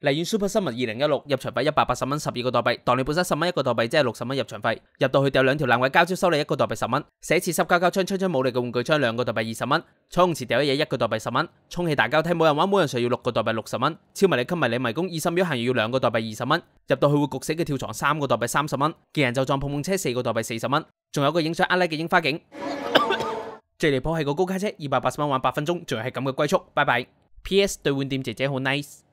例园 Super 新闻二零一六入场费一百八十蚊，十二个代币。当你本身十蚊一个代币，即系六十蚊入场费。入到去掉两条烂位胶招收你一个代币十蚊。写字湿胶胶枪，枪枪冇力嘅玩具枪，两个代币二十蚊。彩虹池掉嘢一个代币十蚊。充气大胶梯冇人玩冇人上，要六个代币六十蚊。超迷你、吸迷你迷宫，二十秒行要两个代币二十蚊。入到去会焗死嘅跳床，三个代币三十蚊。见人就撞碰碰车，四个代币四十蚊。仲有个影相阿拉嘅樱花景。最离谱系个高卡车，二百八十蚊玩八分钟，仲系咁嘅龟速。拜拜。P.S. 兑换店姐姐好 nice。